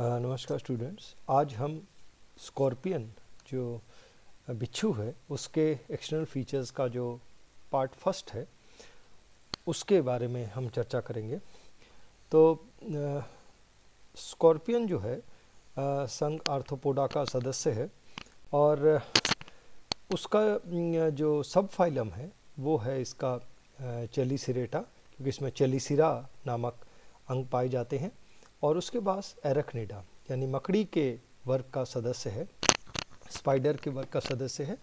नमस्कार स्टूडेंट्स आज हम स्कॉर्पियन जो बिच्छू है उसके एक्सटर्नल फीचर्स का जो पार्ट फर्स्ट है उसके बारे में हम चर्चा करेंगे तो स्कॉर्पियन जो है संघ आर्थोपोडा का सदस्य है और उसका जो सब फाइलम है वो है इसका चेलीसिरेटा क्योंकि इसमें चेलीसिरा नामक अंग पाए जाते हैं और उसके पास एरकनेडा यानी मकड़ी के वर्ग का सदस्य है स्पाइडर के वर्ग का सदस्य है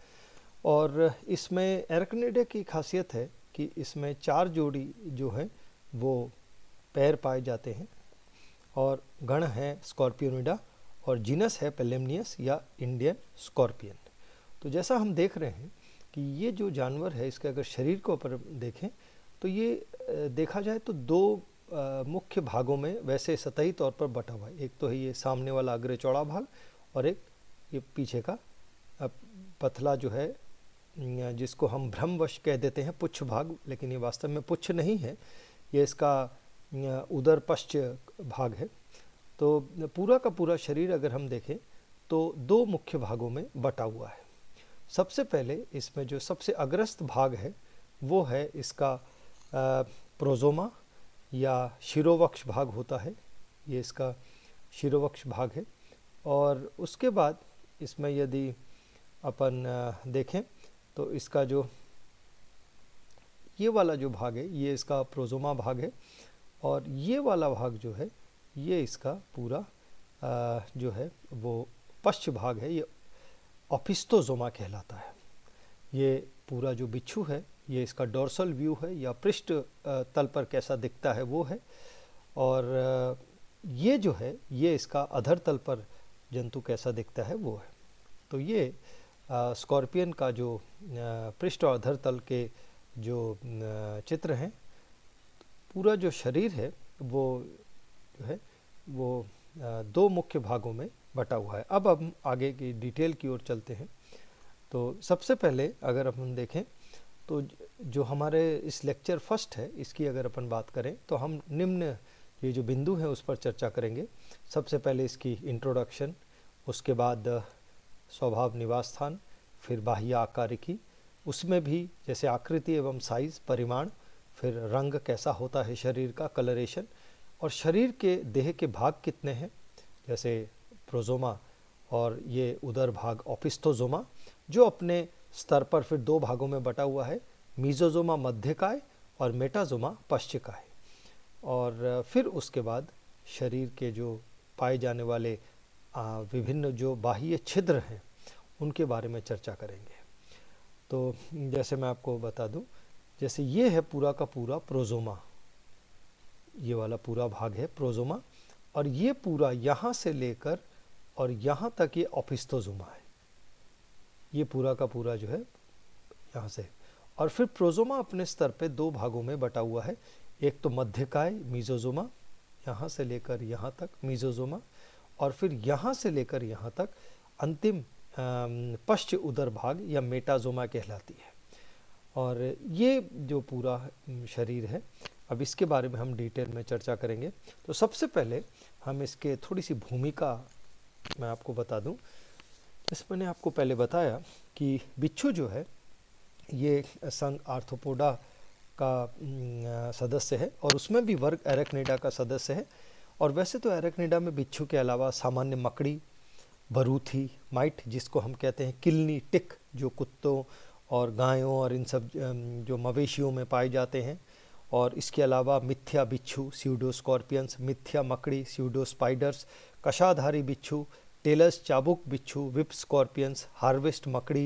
और इसमें एरकनेडे की खासियत है कि इसमें चार जोड़ी जो है वो पैर पाए जाते हैं और गण है स्कॉर्पियोनिडा और जीनस है पेलेमनियस या इंडियन स्कॉर्पियन तो जैसा हम देख रहे हैं कि ये जो जानवर है इसके अगर शरीर को पर देखें तो ये देखा जाए तो दो मुख्य भागों में वैसे सतही तौर पर बटा हुआ है एक तो है ये सामने वाला अग्र चौड़ा भाग और एक ये पीछे का पतला जो है जिसको हम भ्रमवश कह देते हैं पुच्छ भाग लेकिन ये वास्तव में पुच्छ नहीं है ये इसका उदर पश्च भाग है तो पूरा का पूरा शरीर अगर हम देखें तो दो मुख्य भागों में बटा हुआ है सबसे पहले इसमें जो सबसे अग्रस्त भाग है वो है इसका प्रोजोमा या शिरोवक्ष भाग होता है ये इसका शिरोवक्ष भाग है और उसके बाद इसमें यदि अपन देखें तो इसका जो ये वाला जो भाग है ये इसका प्रोजोमा भाग है और ये वाला भाग जो है ये इसका पूरा जो है वो पश्च भाग है ये ऑफिस्तोजोमा कहलाता है ये पूरा जो बिच्छू है ये इसका डोर्सल व्यू है या पृष्ठ तल पर कैसा दिखता है वो है और ये जो है ये इसका अधर तल पर जंतु कैसा दिखता है वो है तो ये स्कॉर्पियन का जो पृष्ठ और अधर तल के जो चित्र हैं पूरा जो शरीर है वो जो है वो दो मुख्य भागों में बटा हुआ है अब हम आगे की डिटेल की ओर चलते हैं तो सबसे पहले अगर हम देखें तो जो हमारे इस लेक्चर फर्स्ट है इसकी अगर अपन बात करें तो हम निम्न ये जो बिंदु हैं उस पर चर्चा करेंगे सबसे पहले इसकी इंट्रोडक्शन उसके बाद स्वभाव निवास स्थान फिर बाह्य आकार की उसमें भी जैसे आकृति एवं साइज परिमाण फिर रंग कैसा होता है शरीर का कलरेशन और शरीर के देह के भाग कितने हैं जैसे प्रोजोमा और ये उदर भाग ऑपिस्थोजोमा जो अपने स्तर पर फिर दो भागों में बटा हुआ है मीजोजोमा मध्यकाय और मेटाजोमा पश्चिकाय और फिर उसके बाद शरीर के जो पाए जाने वाले विभिन्न जो बाह्य छिद्र हैं उनके बारे में चर्चा करेंगे तो जैसे मैं आपको बता दूं जैसे ये है पूरा का पूरा प्रोजोमा ये वाला पूरा भाग है प्रोजोमा और ये पूरा यहाँ से लेकर और यहाँ तक ये ऑफिस्तोजोमा है ये पूरा का पूरा जो है यहाँ से और फिर प्रोजोमा अपने स्तर पे दो भागों में बटा हुआ है एक तो मध्यकाय मीजोजोमा यहाँ से लेकर यहाँ तक मीजोजोमा और फिर यहाँ से लेकर यहाँ तक अंतिम पश्च उदर भाग या मेटाजोमा कहलाती है और ये जो पूरा शरीर है अब इसके बारे में हम डिटेल में चर्चा करेंगे तो सबसे पहले हम इसके थोड़ी सी भूमिका मैं आपको बता दूं जैसे मैंने आपको पहले बताया कि बिच्छू जो है ये संघ आर्थोपोडा का सदस्य है और उसमें भी वर्ग एरेक्नेडा का सदस्य है और वैसे तो एरेक्नेडा में बिच्छू के अलावा सामान्य मकड़ी भरूथी माइट जिसको हम कहते हैं किलनी टिक जो कुत्तों और गायों और इन सब जो मवेशियों में पाए जाते हैं और इसके अलावा मिथ्या बिच्छू सीडो स्कॉर्पियंस मिथ्या मकड़ी सीडो स्पाइडर्स कशाधारी बिच्छू टेलर्स चाबुक बिच्छू विप स्कॉर्पियंस हार्वेस्ट मकड़ी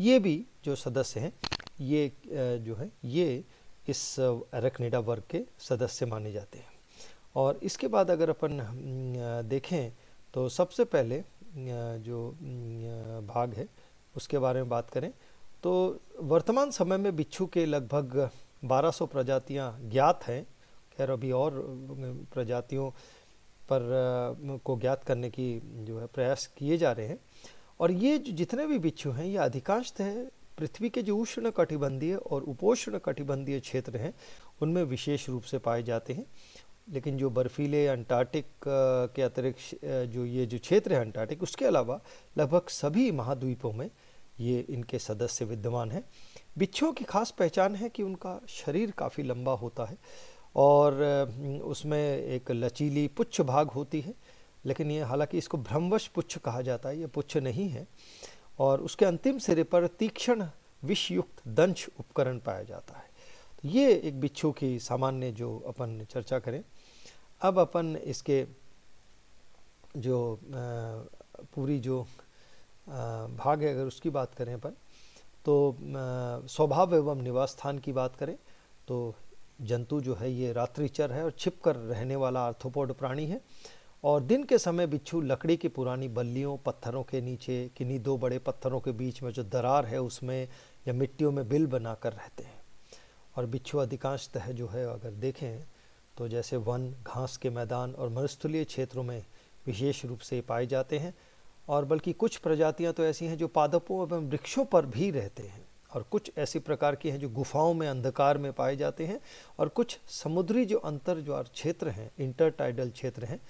ये भी जो सदस्य हैं ये जो है ये इस रकनेडा वर्ग के सदस्य माने जाते हैं और इसके बाद अगर अपन देखें तो सबसे पहले जो भाग है उसके बारे में बात करें तो वर्तमान समय में बिच्छू के लगभग 1200 प्रजातियां ज्ञात हैं खैर अभी और प्रजातियों पर को ज्ञात करने की जो है प्रयास किए जा रहे हैं और ये जो जितने भी बिच्छू हैं ये अधिकांशतः तो पृथ्वी के जो उष्ण कटिबंधीय और उपोष्ण कटिबंधीय क्षेत्र हैं उनमें विशेष रूप से पाए जाते हैं लेकिन जो बर्फीले अंटार्कटिक के अतिरिक्त जो ये जो क्षेत्र है अंटार्कटिक उसके अलावा लगभग सभी महाद्वीपों में ये इनके सदस्य विद्यमान हैं बिच्छुओं की खास पहचान है कि उनका शरीर काफ़ी लंबा होता है और उसमें एक लचीली पुच्छ भाग होती है लेकिन ये हालांकि इसको भ्रमवश पुच्छ कहा जाता है ये पुच्छ नहीं है और उसके अंतिम सिरे पर तीक्ष्ण विषयुक्त दंश उपकरण पाया जाता है तो ये एक बिच्छू की सामान्य जो अपन चर्चा करें अब अपन इसके जो पूरी जो भाग है अगर उसकी बात करें अपन तो स्वभाव एवं निवास स्थान की बात करें तो जंतु जो है ये रात्रिचर है और छिप कर रहने वाला आर्थोपोड प्राणी है और दिन के समय बिच्छू लकड़ी की पुरानी बल्लियों पत्थरों के नीचे किन्हीं दो बड़े पत्थरों के बीच में जो दरार है उसमें या मिट्टियों में बिल बना कर रहते हैं और बिच्छू अधिकांशतः जो है अगर देखें तो जैसे वन घास के मैदान और मरुस्थलीय क्षेत्रों में विशेष रूप से पाए जाते हैं और बल्कि कुछ प्रजातियां तो ऐसी हैं जो पादपों एवं वृक्षों पर भी रहते हैं और कुछ ऐसी प्रकार की हैं जो गुफाओं में अंधकार में पाए जाते हैं और कुछ समुद्री जो अंतर और क्षेत्र हैं इंटरटाइडल क्षेत्र हैं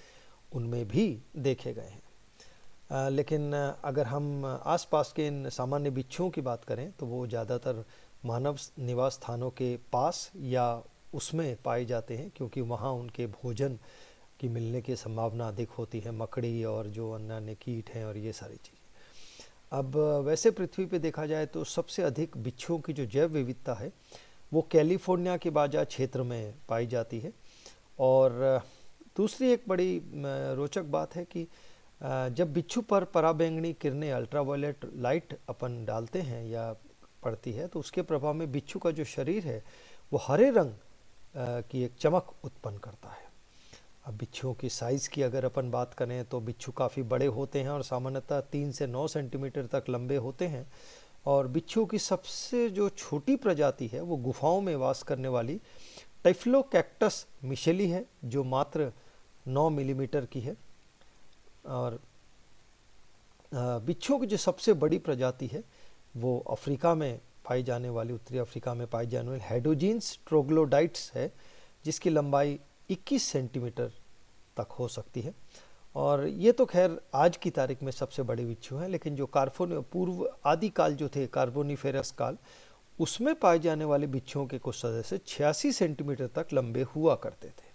उनमें भी देखे गए हैं लेकिन अगर हम आसपास के इन सामान्य बिच्छुओं की बात करें तो वो ज़्यादातर मानव निवास स्थानों के पास या उसमें पाए जाते हैं क्योंकि वहाँ उनके भोजन की मिलने की संभावना अधिक होती है मकड़ी और जो अन्य कीट हैं और ये सारी चीज़ें अब वैसे पृथ्वी पे देखा जाए तो सबसे अधिक बिच्छुओं की जो जैव विविधता है वो कैलिफोर्निया के बाजा क्षेत्र में पाई जाती है और दूसरी एक बड़ी रोचक बात है कि जब बिच्छू पर पराबैंगनी किरणें अल्ट्रावायलेट लाइट अपन डालते हैं या पड़ती है तो उसके प्रभाव में बिच्छू का जो शरीर है वो हरे रंग की एक चमक उत्पन्न करता है अब बिच्छुओं की साइज़ की अगर अपन बात करें तो बिच्छू काफ़ी बड़े होते हैं और सामान्यतः तीन से नौ सेंटीमीटर तक लंबे होते हैं और बिच्छू की सबसे जो छोटी प्रजाति है वो गुफाओं में वास करने वाली टेफ्लोकैक्टस मिशेली है जो मात्र नौ मिलीमीटर की है और बिच्छू की जो सबसे बड़ी प्रजाति है वो अफ्रीका में पाई जाने वाली उत्तरी अफ्रीका में पाई जाने वाली हाइड्रोजीन्स ट्रोग्लोडाइट्स है जिसकी लंबाई 21 सेंटीमीटर तक हो सकती है और ये तो खैर आज की तारीख में सबसे बड़े बिच्छू हैं लेकिन जो कार्बोन पूर्व आदि काल जो थे कार्बोनिफेरस काल उसमें पाए जाने वाले बिच्छुओं के कुछ सदस्य छियासी सेंटीमीटर तक लंबे हुआ करते थे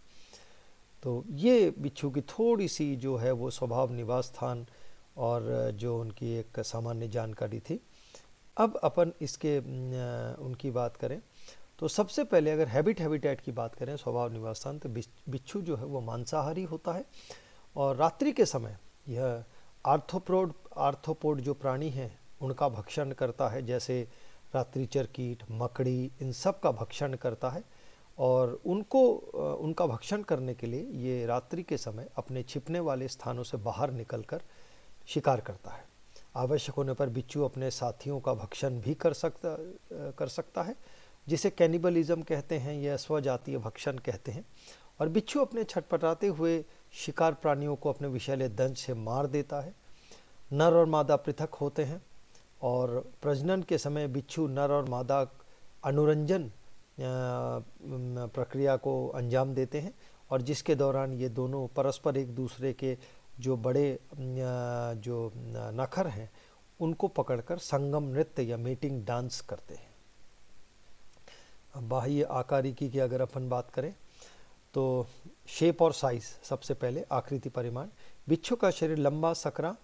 तो ये बिच्छू की थोड़ी सी जो है वो स्वभाव निवास स्थान और जो उनकी एक सामान्य जानकारी थी अब अपन इसके उनकी बात करें तो सबसे पहले अगर हैबिट हैबिटेट की बात करें स्वभाव निवास स्थान तो बिच्छू जो है वो मांसाहारी होता है और रात्रि के समय यह आर्थोप्रोड आर्थोपोड जो प्राणी हैं उनका भक्षण करता है जैसे रात्रि चरकीट मकड़ी इन सब का भक्षण करता है और उनको उनका भक्षण करने के लिए ये रात्रि के समय अपने छिपने वाले स्थानों से बाहर निकलकर शिकार करता है आवश्यक होने पर बिच्छू अपने साथियों का भक्षण भी कर सकता कर सकता है जिसे कैनिबलिज्म कहते हैं या स्वजातीय भक्षण कहते हैं और बिच्छू अपने छटपटाते हुए शिकार प्राणियों को अपने विषैले दंश से मार देता है नर और मादा पृथक होते हैं और प्रजनन के समय बिच्छू नर और मादा अनुरंजन प्रक्रिया को अंजाम देते हैं और जिसके दौरान ये दोनों परस्पर एक दूसरे के जो बड़े जो नखर हैं उनको पकड़कर संगम नृत्य या मीटिंग डांस करते हैं बाह्य आकारिकी की अगर अपन बात करें तो शेप और साइज सबसे पहले आकृति परिमाण बिच्छू का शरीर लंबा सकरा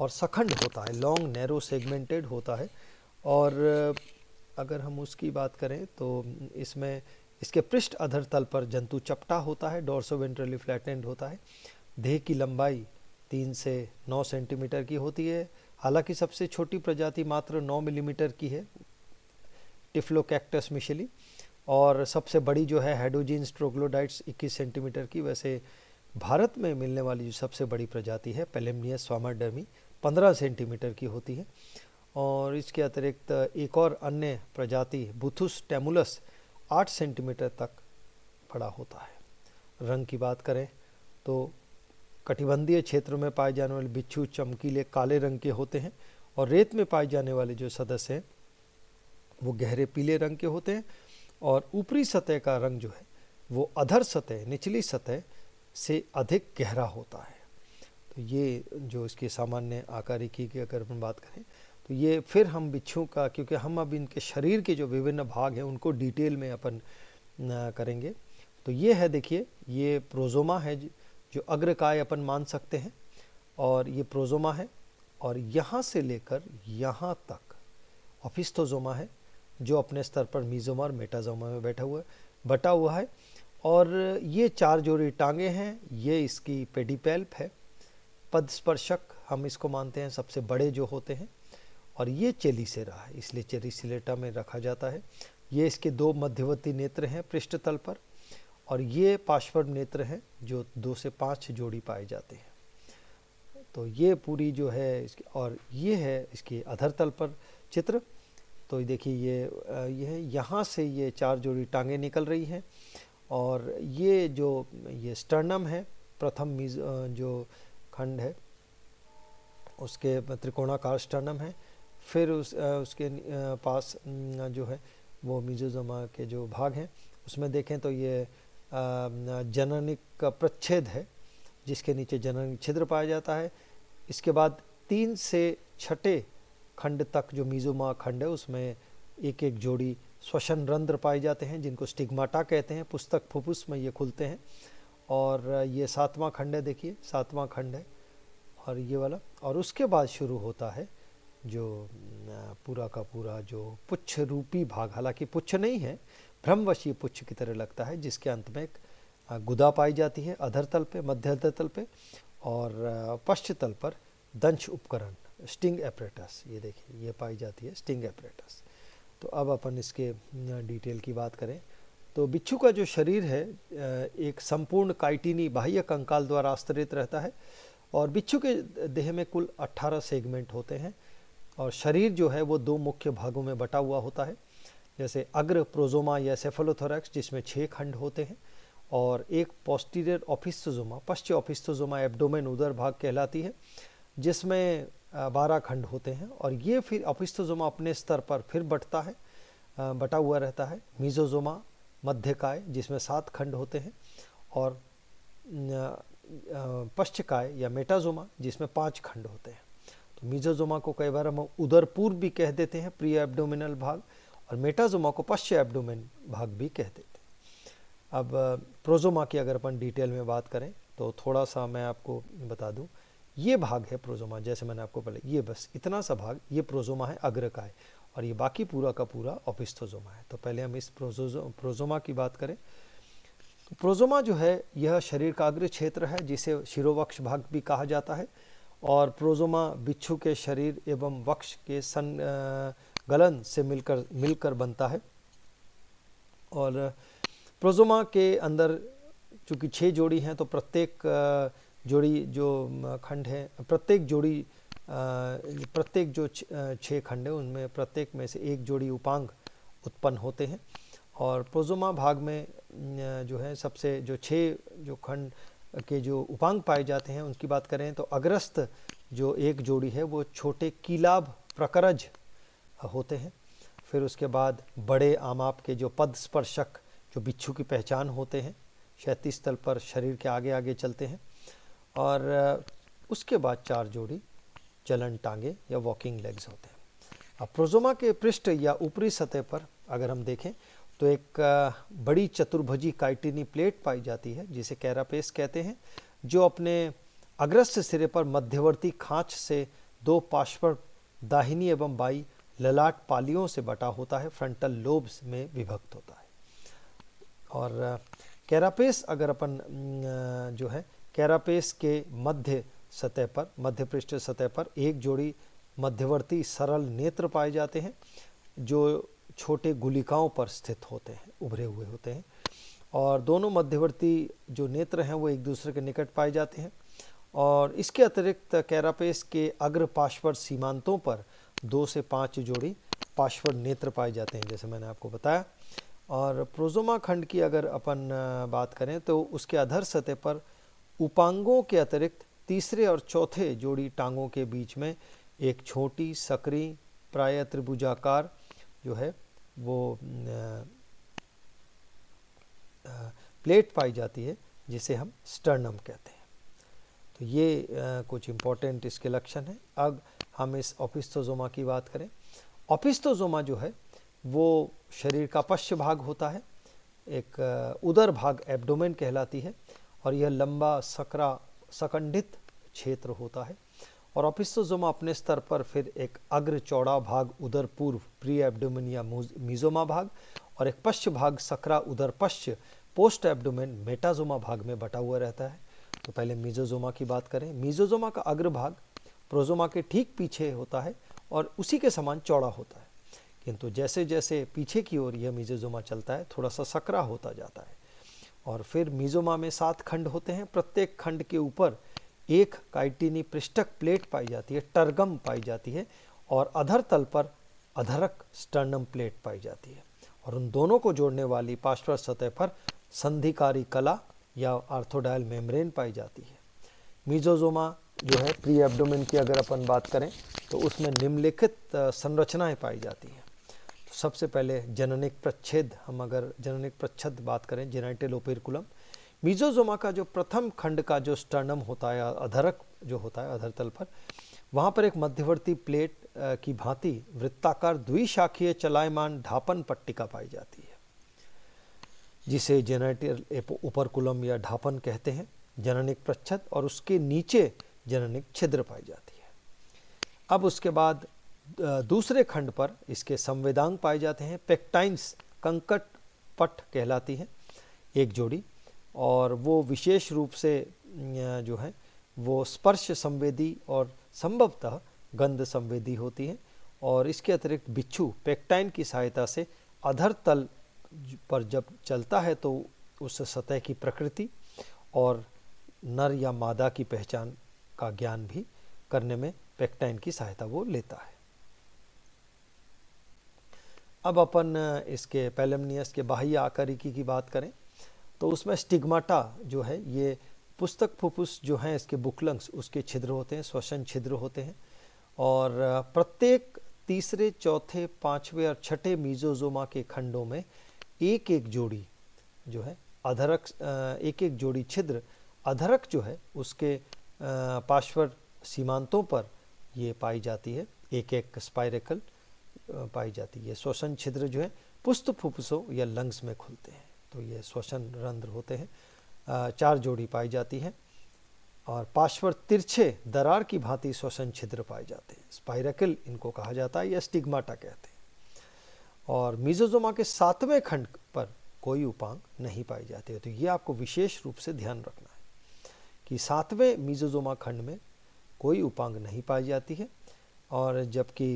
और सखंड होता है लॉन्ग नैरो सेगमेंटेड होता है और अगर हम उसकी बात करें तो इसमें इसके पृष्ठ अधर तल पर जंतु चपटा होता है डोर्सो वेंट्रली फ्लैटेंड होता है देह की लंबाई तीन से नौ सेंटीमीटर की होती है हालांकि सबसे छोटी प्रजाति मात्र नौ मिलीमीटर की है टिफ्लोकैक्टस मिशली और सबसे बड़ी जो है हाइड्रोजीन स्ट्रोग्लोडाइट्स 21 सेंटीमीटर की वैसे भारत में मिलने वाली जो सबसे बड़ी प्रजाति है पेलेमनियस स्वामाडर्मी 15 सेंटीमीटर की होती है और इसके अतिरिक्त एक और अन्य प्रजाति बुथुस टेमुलस 8 सेंटीमीटर तक बड़ा होता है रंग की बात करें तो कटिबंधीय क्षेत्रों में पाए जाने वाले बिच्छू चमकीले काले रंग के होते हैं और रेत में पाए जाने वाले जो सदस्य हैं वो गहरे पीले रंग के होते हैं और ऊपरी सतह का रंग जो है वो अधर सतह निचली सतह से अधिक गहरा होता है तो ये जो इसके सामान्य आकारिकी की अगर हम बात करें तो ये फिर हम बिच्छू का क्योंकि हम अब इनके शरीर के जो विभिन्न भाग हैं उनको डिटेल में अपन करेंगे तो ये है देखिए ये प्रोजोमा है जो अग्रकाय अपन मान सकते हैं और ये प्रोजोमा है और यहाँ से लेकर यहाँ तक ऑफिस्थोजोमा है जो अपने स्तर पर मीज़ोमा और मेटाजोमा में बैठा हुआ बटा हुआ है और ये चार जोड़ी टांगे हैं ये इसकी पेडीपेल्प है पदस्पर्शक हम इसको मानते हैं सबसे बड़े जो होते हैं और ये चेली रहा है इसलिए सिलेटा में रखा जाता है ये इसके दो मध्यवर्ती नेत्र हैं पृष्ठतल पर और ये पार्श्वर्म नेत्र हैं जो दो से पाँच जोड़ी पाए जाते हैं तो ये पूरी जो है इसकी और ये है इसके अधर तल पर चित्र तो देखिए ये ये यहाँ से ये चार जोड़ी टांगे निकल रही हैं और ये जो ये स्टर्नम है प्रथम जो खंड है उसके त्रिकोणाकार स्टर्नम है फिर उस उसके पास जो है वो मिजोजमा के जो भाग हैं उसमें देखें तो ये जननिक का प्रच्छेद है जिसके नीचे जननिक छिद्र पाया जाता है इसके बाद तीन से छठे खंड तक जो मीजोमा खंड है उसमें एक एक जोड़ी श्वसन रंध्र पाए जाते हैं जिनको स्टिग्माटा कहते हैं पुस्तक फुफ्फुस में ये खुलते हैं और ये सातवां खंड है देखिए सातवां खंड है और ये वाला और उसके बाद शुरू होता है जो पूरा का पूरा जो पुच्छ रूपी भाग हालांकि पुच्छ नहीं है भ्रमवश ये पुच्छ की तरह लगता है जिसके अंत में एक गुदा पाई जाती है अधर तल पे मध्य अधर तल पे और पश्च तल पर दंश उपकरण स्टिंग एपरेटस ये देखिए ये पाई जाती है स्टिंग एपरेटस तो अब अपन इसके डिटेल की बात करें तो बिच्छू का जो शरीर है एक संपूर्ण काइटिनी बाह्य कंकाल द्वारा आस्तरित रहता है और बिच्छू के देह में कुल 18 सेगमेंट होते हैं और शरीर जो है वो दो मुख्य भागों में बटा हुआ होता है जैसे अग्र प्रोजोमा या सेफलोथोरैक्स जिसमें छः खंड होते हैं और एक पोस्टीरियर ऑफिस्थोजोमा पश्चिम ऑफिस्तोजोमा एब्डोमेन उदर भाग कहलाती है जिसमें बारह खंड होते हैं और ये फिर अपिस्तोजोमा अपने स्तर पर फिर बटता है बटा हुआ रहता है मीजोजोमा मध्यकाय जिसमें सात खंड होते हैं और पश्चकाय या मेटाजोमा जिसमें पांच खंड होते हैं तो मीजोजोमा को कई बार हम उदर पूर्व भी कह देते हैं प्री एब्डोमिनल भाग और मेटाजोमा को पश्च एब्डोमिन भाग भी कह देते हैं अब प्रोजोमा की अगर अपन डिटेल में बात करें तो थोड़ा सा मैं आपको बता दूँ ये भाग है प्रोजोमा जैसे मैंने आपको पहले ये बस इतना सा भाग ये प्रोजोमा है अग्र का है और ये बाकी पूरा का पूरा ऑपिस्थोजोमा है तो पहले हम इस प्रोजोजो प्रोजोमा की बात करें प्रोजोमा जो है यह शरीर का अग्र क्षेत्र है जिसे शिरोवक्ष भाग भी कहा जाता है और प्रोजोमा बिच्छू के शरीर एवं वक्ष के सन गलन से मिलकर मिलकर बनता है और प्रोजोमा के अंदर चूँकि छः जोड़ी हैं तो प्रत्येक जोड़ी जो खंड है प्रत्येक जोड़ी प्रत्येक जो छः खंड है उनमें प्रत्येक में से एक जोड़ी उपांग उत्पन्न होते हैं और प्रोजोमा भाग में जो है सबसे जो छः जो खंड के जो उपांग पाए जाते हैं उनकी बात करें तो अग्रस्त जो एक जोड़ी है वो छोटे कीलाभ प्रकरज होते हैं फिर उसके बाद बड़े आमाप के जो पद स्पर्शक जो बिच्छू की पहचान होते हैं शैती स्थल पर शरीर के आगे आगे चलते हैं और उसके बाद चार जोड़ी चलन टांगे या वॉकिंग लेग्स होते हैं अब प्रोजोमा के पृष्ठ या ऊपरी सतह पर अगर हम देखें तो एक बड़ी चतुर्भुजी काइटिनी प्लेट पाई जाती है जिसे कैरापेस कहते हैं जो अपने अग्रस्त सिरे पर मध्यवर्ती खांच से दो पार्श्व दाहिनी एवं बाई ललाट पालियों से बटा होता है फ्रंटल लोब्स में विभक्त होता है और कैरापेस अगर अपन जो है कैरापेस के मध्य सतह पर मध्य पृष्ठ सतह पर एक जोड़ी मध्यवर्ती सरल नेत्र पाए जाते हैं जो छोटे गुलिकाओं पर स्थित होते हैं उभरे हुए होते हैं और दोनों मध्यवर्ती जो नेत्र हैं वो एक दूसरे के निकट पाए जाते हैं और इसके अतिरिक्त कैरापेस के अग्र पार्श्वर सीमांतों पर दो से पाँच जोड़ी पार्श्वर नेत्र पाए जाते हैं जैसे मैंने आपको बताया और प्रोजोमा खंड की अगर अपन बात करें तो उसके अधर सतह पर उपांगों के अतिरिक्त तीसरे और चौथे जोड़ी टांगों के बीच में एक छोटी सकरी प्राय त्रिभुजाकार जो है वो प्लेट पाई जाती है जिसे हम स्टर्नम कहते हैं तो ये कुछ इम्पोर्टेंट इसके लक्षण हैं अब हम इस ऑपिस्तोजोमा की बात करें ऑपिस्तोजोमा जो है वो शरीर का पश्च भाग होता है एक उदर भाग एब्डोमेन कहलाती है और यह लंबा सकरा सकंडित क्षेत्र होता है और ऑपिस्तोजोमा अपने स्तर पर फिर एक अग्र चौड़ा भाग उधर पूर्व प्री एब्डोमिन या मीजोमा भाग और एक पश्च भाग सकरा उधर पश्च पोस्ट एब्डोमेन मेटाजोमा भाग में बटा हुआ रहता है तो पहले मीजोजोमा की बात करें मीजोजोमा का अग्र भाग प्रोजोमा के ठीक पीछे होता है और उसी के समान चौड़ा होता है किंतु जैसे जैसे पीछे की ओर यह मीजोजोमा चलता है थोड़ा सा सकरा होता जाता है और फिर मिजोमा में सात खंड होते हैं प्रत्येक खंड के ऊपर एक काइटिनी पृष्ठक प्लेट पाई जाती है टर्गम पाई जाती है और अधर तल पर अधरक स्टर्नम प्लेट पाई जाती है और उन दोनों को जोड़ने वाली पार्श्व सतह पर संधिकारी कला या आर्थोडायल मेम्ब्रेन पाई जाती है मीजोजोमा जो है प्री एब्डोमेन की अगर अपन बात करें तो उसमें निम्नलिखित संरचनाएं पाई जाती हैं सबसे पहले जननिक प्रच्छेद हम अगर जननिक प्रच्छेद बात करें जेनाइटल ओपेरिकुलम मीजोजोमा का जो प्रथम खंड का जो स्टर्नम होता है अधरक जो होता है अधरतल पर वहाँ पर एक मध्यवर्ती प्लेट की भांति वृत्ताकार द्विशाखीय चलायमान ढापन पट्टिका पाई जाती है जिसे जेनाइटल उपरकुलम या ढापन कहते हैं जननिक प्रच्छद और उसके नीचे जननिक छिद्र पाई जाती है अब उसके बाद दूसरे खंड पर इसके संवेदांग पाए जाते हैं पेक्टाइन्स कंकट पट कहलाती है एक जोड़ी और वो विशेष रूप से जो है वो स्पर्श संवेदी और संभवतः गंध संवेदी होती है और इसके अतिरिक्त बिच्छू पेक्टाइन की सहायता से अधर तल पर जब चलता है तो उस सतह की प्रकृति और नर या मादा की पहचान का ज्ञान भी करने में पेक्टाइन की सहायता वो लेता है अब अपन इसके पैलमनियस के बाह्य आकारिकी की बात करें तो उसमें स्टिग्माटा जो है ये पुस्तक फुफ्फुस जो हैं इसके बुकलंग्स उसके छिद्र होते हैं श्वसन छिद्र होते हैं और प्रत्येक तीसरे चौथे पाँचवें और छठे मीजोजोमा के खंडों में एक एक जोड़ी जो है अधरक एक एक जोड़ी छिद्र अधरक जो है उसके पार्श्वर सीमांतों पर ये पाई जाती है एक एक स्पायरेकल पाई जाती है श्वसन छिद्र जो है पुस्त फुफ्फुसों या लंग्स में खुलते हैं तो ये श्वसन रंध्र होते हैं चार जोड़ी पाई जाती है और पार्श्वर तिरछे दरार की भांति श्वसन छिद्र पाए जाते हैं स्पाइरकल इनको कहा जाता है या स्टिग्माटा कहते हैं और मिजोजोमा के सातवें खंड पर कोई उपांग नहीं पाई जाती है तो ये आपको विशेष रूप से ध्यान रखना है कि सातवें मिजोजोमा खंड में कोई उपांग नहीं पाई जाती है और जबकि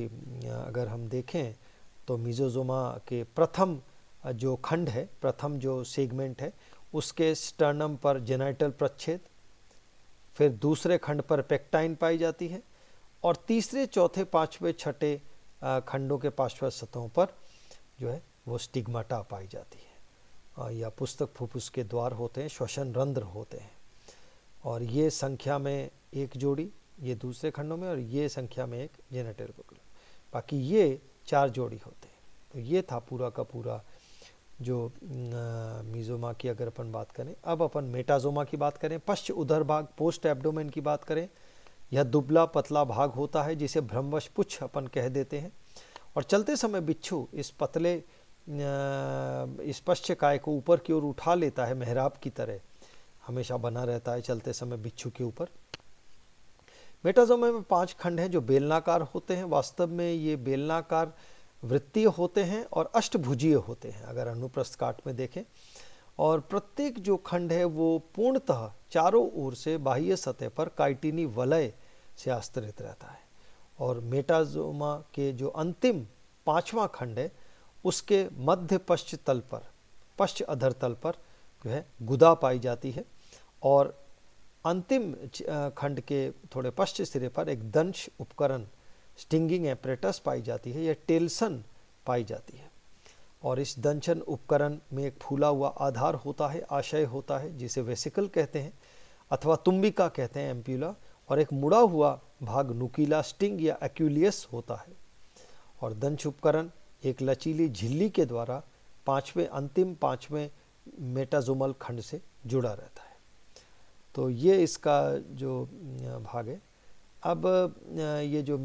अगर हम देखें तो मिजोजोमा के प्रथम जो खंड है प्रथम जो सेगमेंट है उसके स्टर्नम पर जेनाइटल प्रच्छेद फिर दूसरे खंड पर पेक्टाइन पाई जाती है और तीसरे चौथे पाँचवें छठे खंडों के पार्श्व सतहों पर जो है वो स्टिग्माटा पाई जाती है या पुस्तक फुफ्फुस के द्वार होते हैं श्वसन रंध्र होते हैं और ये संख्या में एक जोड़ी ये दूसरे खंडों में और ये संख्या में एक जेनेटल कोक्लियर बाकी ये चार जोड़ी होते हैं तो ये था पूरा का पूरा जो मीज़ोमा की अगर अपन बात करें अब अपन मेटाजोमा की बात करें पश्च उधर भाग पोस्ट एब्डोमेन की बात करें यह दुबला पतला भाग होता है जिसे भ्रमवश पुच्छ अपन कह देते हैं और चलते समय बिच्छू इस पतले इस पश्च काय को ऊपर की ओर उठा लेता है मेहराब की तरह हमेशा बना रहता है चलते समय बिच्छू के ऊपर मेटाजोमा में पांच खंड हैं जो बेलनाकार होते हैं वास्तव में ये बेलनाकार वृत्तीय होते हैं और अष्टभुजीय होते हैं अगर अनुप्रस्थ काट में देखें और प्रत्येक जो खंड है वो पूर्णतः चारों ओर से बाह्य सतह पर काइटिनी वलय से आस्तरित रहता है और मेटाजोमा के जो अंतिम पांचवा खंड है उसके मध्य पश्च तल पर पश्च अधर तल पर जो है गुदा पाई जाती है और अंतिम खंड के थोड़े पश्चिम सिरे पर एक दंश उपकरण स्टिंगिंग एपरेटस पाई जाती है या टेल्सन पाई जाती है और इस दंशन उपकरण में एक फूला हुआ आधार होता है आशय होता है जिसे वेसिकल कहते हैं अथवा तुम्बिका कहते हैं एम्प्यूला और एक मुड़ा हुआ भाग नुकीला स्टिंग या एक्यूलियस होता है और दंश उपकरण एक लचीली झिल्ली के द्वारा पांचवें अंतिम पांचवें मेटाजोमल खंड से जुड़ा रहता है तो ये इसका जो भाग है अब ये जो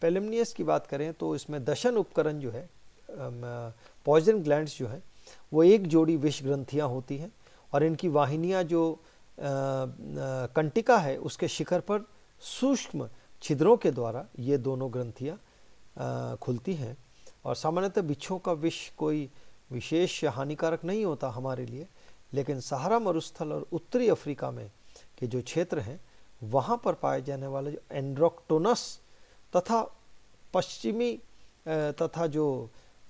पेलमनियस की बात करें तो इसमें दशन उपकरण जो है पॉइजन ग्लैंड जो हैं वो एक जोड़ी विष ग्रंथियाँ होती हैं और इनकी वाहिनियाँ जो कंटिका है उसके शिखर पर सूक्ष्म छिद्रों के द्वारा ये दोनों ग्रंथियाँ खुलती हैं और सामान्यतः बिच्छों का विष कोई विशेष हानिकारक नहीं होता हमारे लिए लेकिन सहारा मरुस्थल और उत्तरी अफ्रीका में के जो क्षेत्र हैं वहाँ पर पाए जाने वाले जो एंड्रोक्टोनस तथा पश्चिमी तथा जो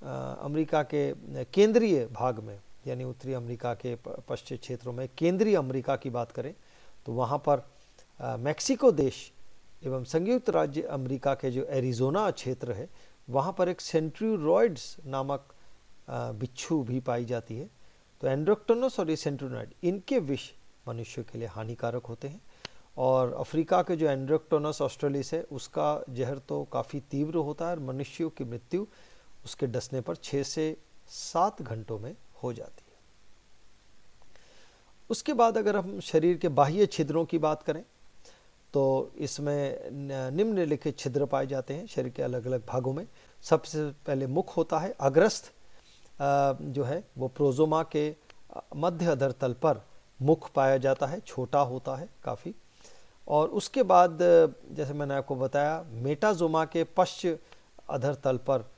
अमेरिका के केंद्रीय भाग में यानी उत्तरी अमेरिका के पश्चिम क्षेत्रों में केंद्रीय अमेरिका की बात करें तो वहाँ पर मैक्सिको देश एवं संयुक्त राज्य अमेरिका के जो एरिजोना क्षेत्र है वहाँ पर एक सेंट्रूरॉइड्स नामक बिच्छू भी पाई जाती है तो एंड्रोक्टोनस और एसेंट्रोनाइड इनके विष मनुष्य के लिए हानिकारक होते हैं और अफ्रीका के जो एंड्रोक्टोनस ऑस्ट्रेलिस है उसका जहर तो काफ़ी तीव्र होता है और मनुष्यों की मृत्यु उसके डसने पर छः से सात घंटों में हो जाती है उसके बाद अगर हम शरीर के बाह्य छिद्रों की बात करें तो इसमें निम्नलिखित छिद्र पाए जाते हैं शरीर के अलग अलग भागों में सबसे पहले मुख होता है अग्रस्थ जो है वो प्रोजोमा के मध्य अधर तल पर मुख पाया जाता है छोटा होता है काफ़ी और उसके बाद जैसे मैंने आपको बताया मेटाजोमा के पश्च तल पर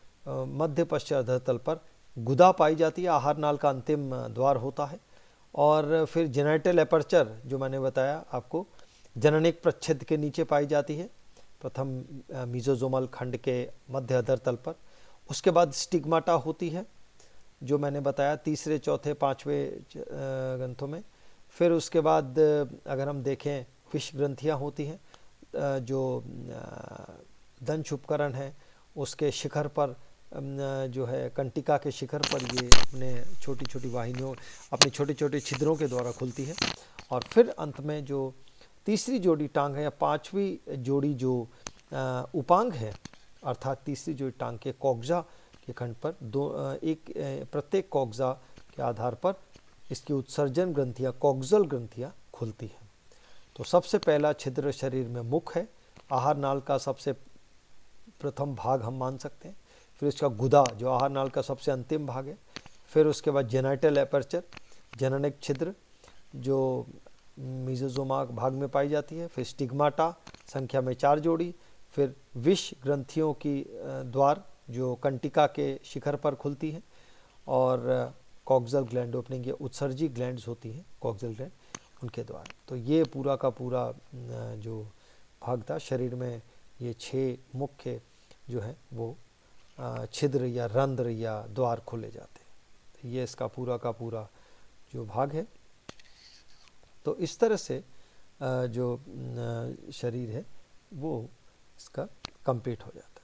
मध्य पश्च तल पर गुदा पाई जाती है आहार नाल का अंतिम द्वार होता है और फिर जेनाइटल एपर्चर जो मैंने बताया आपको जननिक प्रच्छेद के नीचे पाई जाती है प्रथम मीजोजोमल खंड के मध्य अधर तल पर उसके बाद स्टिग्माटा होती है जो मैंने बताया तीसरे चौथे पाँचवें ग्रंथों में फिर उसके बाद अगर हम देखें विष ग्रंथियाँ होती हैं जो दंश उपकरण है उसके शिखर पर जो है कंटिका के शिखर पर ये अपने छोटी छोटी वाहिनियों अपने छोटे छोटे छिद्रों के द्वारा खुलती है और फिर अंत में जो तीसरी जोड़ी टांग है या पांचवी जोड़ी जो उपांग है अर्थात तीसरी जोड़ी टांग के कोगजा के खंड पर दो एक प्रत्येक कॉगजा के आधार पर इसकी उत्सर्जन ग्रंथियाँ कॉगजल ग्रंथियाँ खुलती हैं तो सबसे पहला छिद्र शरीर में मुख है आहार नाल का सबसे प्रथम भाग हम मान सकते हैं फिर उसका गुदा जो आहार नाल का सबसे अंतिम भाग है फिर उसके बाद जेनाइटल एपर्चर जननिक छिद्र जो मिजोजोमा भाग में पाई जाती है फिर स्टिग्माटा संख्या में चार जोड़ी फिर विष ग्रंथियों की द्वार जो कंटिका के शिखर पर खुलती है और कॉक्जल ग्लैंड ओपनिंग या उत्सर्जी ग्लैंड होती हैं कॉक्जल ग्लैंड उनके द्वारा तो ये पूरा का पूरा जो भाग था शरीर में ये छः मुख्य जो है वो छिद्र या रंध्र या द्वार खोले जाते हैं तो ये इसका पूरा का पूरा जो भाग है तो इस तरह से जो शरीर है वो इसका कंप्लीट हो जाता है